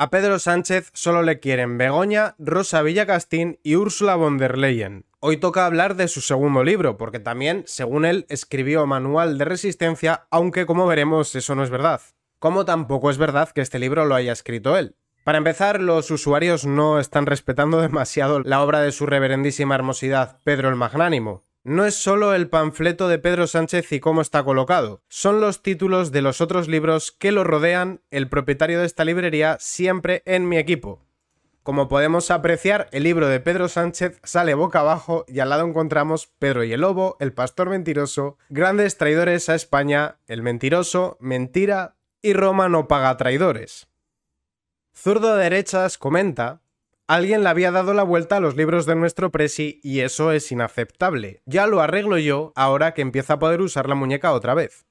A Pedro Sánchez solo le quieren Begoña, Rosa Villacastín y Úrsula von der Leyen. Hoy toca hablar de su segundo libro, porque también, según él, escribió Manual de Resistencia, aunque como veremos eso no es verdad. Como tampoco es verdad que este libro lo haya escrito él. Para empezar, los usuarios no están respetando demasiado la obra de su reverendísima hermosidad Pedro el Magnánimo. No es solo el panfleto de Pedro Sánchez y cómo está colocado, son los títulos de los otros libros que lo rodean, el propietario de esta librería siempre en mi equipo. Como podemos apreciar, el libro de Pedro Sánchez sale boca abajo y al lado encontramos Pedro y el Lobo, El Pastor Mentiroso, Grandes Traidores a España, El Mentiroso, Mentira y Roma no paga traidores. Zurdo de Derechas comenta Alguien le había dado la vuelta a los libros de nuestro Presi y eso es inaceptable. Ya lo arreglo yo ahora que empieza a poder usar la muñeca otra vez.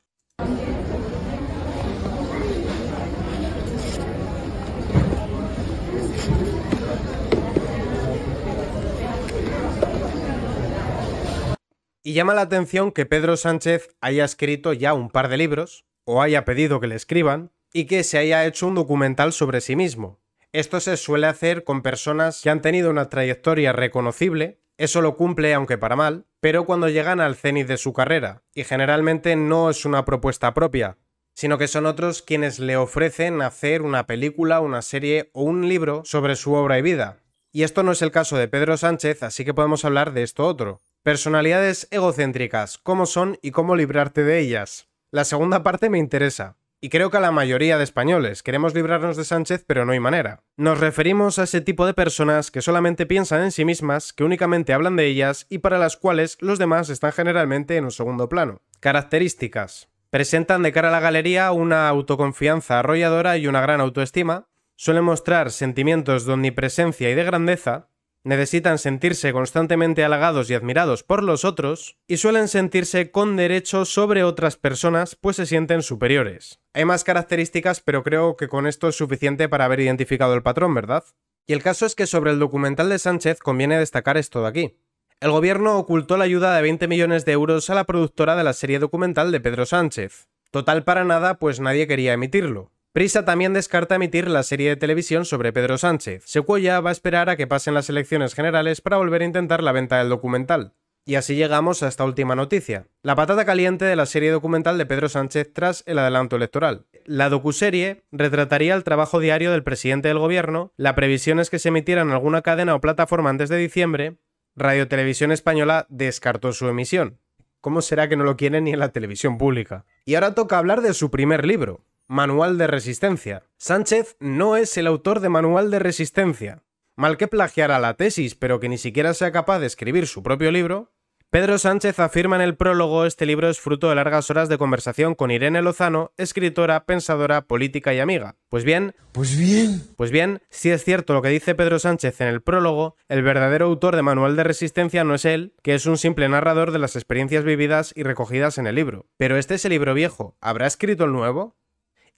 Y llama la atención que Pedro Sánchez haya escrito ya un par de libros, o haya pedido que le escriban, y que se haya hecho un documental sobre sí mismo. Esto se suele hacer con personas que han tenido una trayectoria reconocible, eso lo cumple aunque para mal, pero cuando llegan al cenit de su carrera, y generalmente no es una propuesta propia, sino que son otros quienes le ofrecen hacer una película, una serie o un libro sobre su obra y vida. Y esto no es el caso de Pedro Sánchez, así que podemos hablar de esto otro. Personalidades egocéntricas, cómo son y cómo librarte de ellas. La segunda parte me interesa, y creo que a la mayoría de españoles. Queremos librarnos de Sánchez, pero no hay manera. Nos referimos a ese tipo de personas que solamente piensan en sí mismas, que únicamente hablan de ellas y para las cuales los demás están generalmente en un segundo plano. Características. Presentan de cara a la galería una autoconfianza arrolladora y una gran autoestima. Suelen mostrar sentimientos de omnipresencia y de grandeza, necesitan sentirse constantemente halagados y admirados por los otros, y suelen sentirse con derecho sobre otras personas, pues se sienten superiores. Hay más características, pero creo que con esto es suficiente para haber identificado el patrón, ¿verdad? Y el caso es que sobre el documental de Sánchez conviene destacar esto de aquí. El gobierno ocultó la ayuda de 20 millones de euros a la productora de la serie documental de Pedro Sánchez. Total para nada, pues nadie quería emitirlo. Prisa también descarta emitir la serie de televisión sobre Pedro Sánchez. Secuoya va a esperar a que pasen las elecciones generales para volver a intentar la venta del documental. Y así llegamos a esta última noticia, la patata caliente de la serie documental de Pedro Sánchez tras el adelanto electoral. La docuserie retrataría el trabajo diario del presidente del gobierno, la previsión es que se emitiera en alguna cadena o plataforma antes de diciembre, Radio Televisión Española descartó su emisión. ¿Cómo será que no lo quieren ni en la televisión pública? Y ahora toca hablar de su primer libro, Manual de Resistencia. Sánchez no es el autor de Manual de Resistencia. Mal que plagiara la tesis, pero que ni siquiera sea capaz de escribir su propio libro. Pedro Sánchez afirma en el prólogo este libro es fruto de largas horas de conversación con Irene Lozano, escritora, pensadora, política y amiga. Pues bien, pues bien, pues bien, si es cierto lo que dice Pedro Sánchez en el prólogo, el verdadero autor de Manual de Resistencia no es él, que es un simple narrador de las experiencias vividas y recogidas en el libro. Pero este es el libro viejo, ¿habrá escrito el nuevo?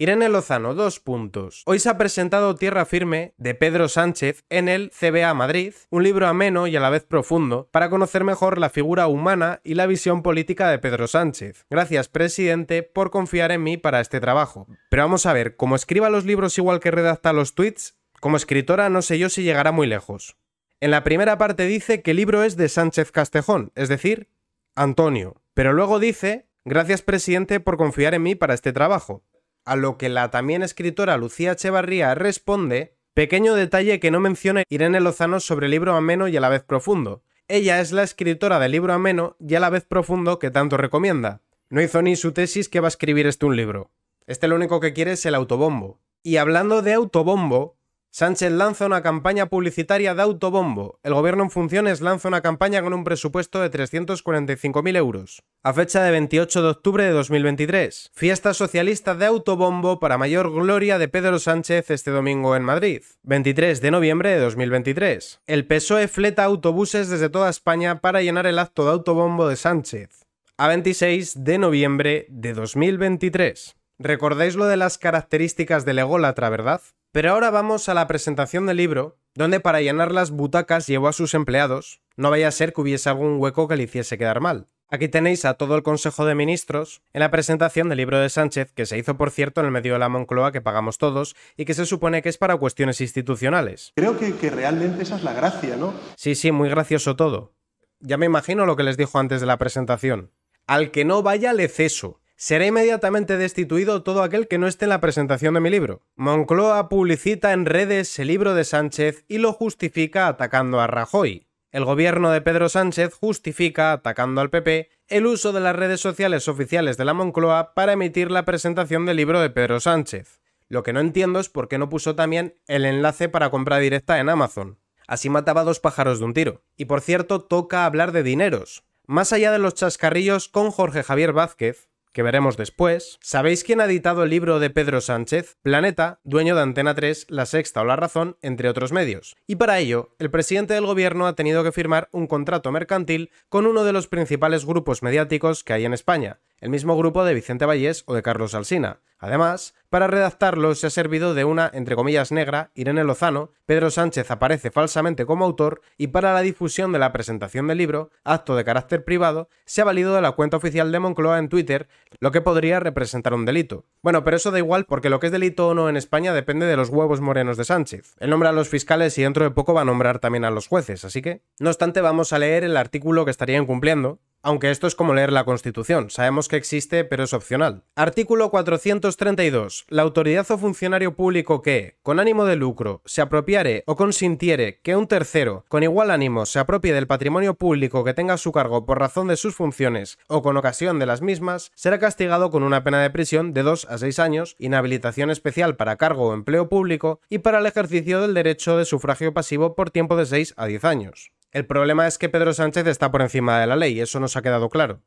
Irene Lozano, dos puntos. Hoy se ha presentado Tierra Firme de Pedro Sánchez en el CBA Madrid, un libro ameno y a la vez profundo para conocer mejor la figura humana y la visión política de Pedro Sánchez. Gracias, presidente, por confiar en mí para este trabajo. Pero vamos a ver, como escriba los libros igual que redacta los tweets, como escritora no sé yo si llegará muy lejos. En la primera parte dice que el libro es de Sánchez Castejón, es decir, Antonio. Pero luego dice, gracias presidente por confiar en mí para este trabajo a lo que la también escritora Lucía Echevarría responde, pequeño detalle que no menciona Irene Lozano sobre el libro ameno y a la vez profundo. Ella es la escritora del libro ameno y a la vez profundo que tanto recomienda. No hizo ni su tesis que va a escribir este un libro. Este lo único que quiere es el autobombo. Y hablando de autobombo, Sánchez lanza una campaña publicitaria de autobombo. El gobierno en funciones lanza una campaña con un presupuesto de 345.000 euros. A fecha de 28 de octubre de 2023. Fiesta socialista de autobombo para mayor gloria de Pedro Sánchez este domingo en Madrid. 23 de noviembre de 2023. El PSOE fleta autobuses desde toda España para llenar el acto de autobombo de Sánchez. A 26 de noviembre de 2023. Recordáis lo de las características de ególatra, ¿verdad? Pero ahora vamos a la presentación del libro, donde para llenar las butacas llevó a sus empleados, no vaya a ser que hubiese algún hueco que le hiciese quedar mal. Aquí tenéis a todo el Consejo de Ministros en la presentación del libro de Sánchez, que se hizo por cierto en el medio de la Moncloa que pagamos todos y que se supone que es para cuestiones institucionales. Creo que, realmente esa es la gracia, ¿no? Sí, sí, muy gracioso todo. Ya me imagino lo que les dijo antes de la presentación. Al que no vaya le ceso. Será inmediatamente destituido todo aquel que no esté en la presentación de mi libro. Moncloa publicita en redes el libro de Sánchez y lo justifica atacando a Rajoy. El gobierno de Pedro Sánchez justifica, atacando al PP, el uso de las redes sociales oficiales de la Moncloa para emitir la presentación del libro de Pedro Sánchez. Lo que no entiendo es por qué no puso también el enlace para compra directa en Amazon. Así mataba dos pájaros de un tiro. Y por cierto, toca hablar de dineros. Más allá de los chascarrillos con Jorge Javier Vázquez, que veremos después. ¿Sabéis quién ha editado el libro de Pedro Sánchez? Planeta, dueño de Antena 3, La Sexta o La Razón, entre otros medios. Y para ello, el presidente del gobierno ha tenido que firmar un contrato mercantil con uno de los principales grupos mediáticos que hay en España, el mismo grupo de Vicente Vallés o de Carlos Alsina. Además, para redactarlo se ha servido de una, entre comillas, negra, Irene Lozano, Pedro Sánchez aparece falsamente como autor y para la difusión de la presentación del libro, acto de carácter privado, se ha valido de la cuenta oficial de Moncloa en Twitter, lo que podría representar un delito. Bueno, pero eso da igual porque lo que es delito o no en España depende de los huevos morenos de Sánchez. Él nombra a los fiscales y dentro de poco va a nombrar también a los jueces, así que... No obstante, vamos a leer el artículo que estarían cumpliendo. Aunque esto es como leer la Constitución, sabemos que existe, pero es opcional. Artículo 432. La autoridad o funcionario público que, con ánimo de lucro, se apropiare o consintiere que un tercero, con igual ánimo, se apropie del patrimonio público que tenga a su cargo por razón de sus funciones o con ocasión de las mismas, será castigado con una pena de prisión de 2 a 6 años, inhabilitación especial para cargo o empleo público y para el ejercicio del derecho de sufragio pasivo por tiempo de 6 a 10 años. El problema es que Pedro Sánchez está por encima de la ley, eso nos ha quedado claro.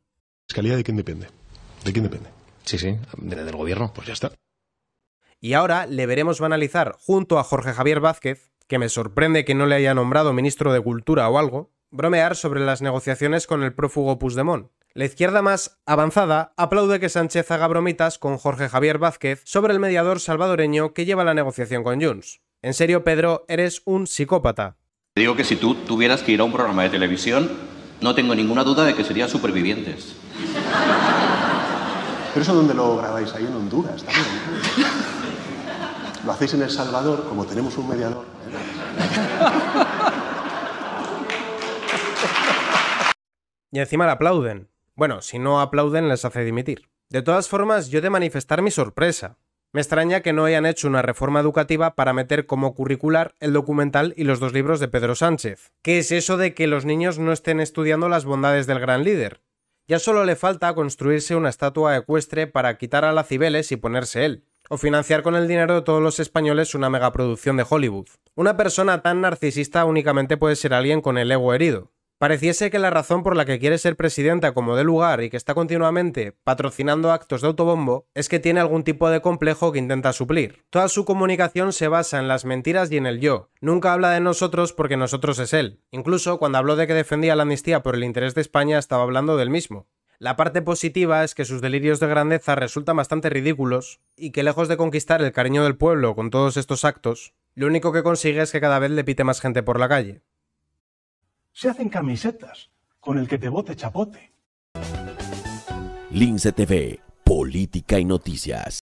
¿Fiscalía de quién depende? ¿De quién depende? Sí, sí, del gobierno. Pues ya está. Y ahora le veremos banalizar junto a Jorge Javier Vázquez, que me sorprende que no le haya nombrado ministro de Cultura o algo, bromear sobre las negociaciones con el prófugo Pusdemón. La izquierda más avanzada aplaude que Sánchez haga bromitas con Jorge Javier Vázquez sobre el mediador salvadoreño que lleva la negociación con Junts. En serio, Pedro, eres un psicópata. Te Digo que si tú tuvieras que ir a un programa de televisión, no tengo ninguna duda de que serían supervivientes. Pero eso donde lo grabáis, ahí en Honduras también. Lo hacéis en El Salvador, como tenemos un mediador. ¿eh? Y encima le aplauden. Bueno, si no aplauden les hace dimitir. De todas formas, yo he de manifestar mi sorpresa, me extraña que no hayan hecho una reforma educativa para meter como curricular el documental y los dos libros de Pedro Sánchez. ¿Qué es eso de que los niños no estén estudiando las bondades del gran líder? Ya solo le falta construirse una estatua ecuestre para quitar a la Cibeles y ponerse él, o financiar con el dinero de todos los españoles una megaproducción de Hollywood. Una persona tan narcisista únicamente puede ser alguien con el ego herido. Pareciese que la razón por la que quiere ser presidenta como de lugar y que está continuamente patrocinando actos de autobombo es que tiene algún tipo de complejo que intenta suplir. Toda su comunicación se basa en las mentiras y en el yo. Nunca habla de nosotros porque nosotros es él. Incluso cuando habló de que defendía la amnistía por el interés de España estaba hablando del mismo. La parte positiva es que sus delirios de grandeza resultan bastante ridículos y que lejos de conquistar el cariño del pueblo con todos estos actos, lo único que consigue es que cada vez le pite más gente por la calle se hacen camisetas con el que te bote chapote. Lince TV, política y noticias.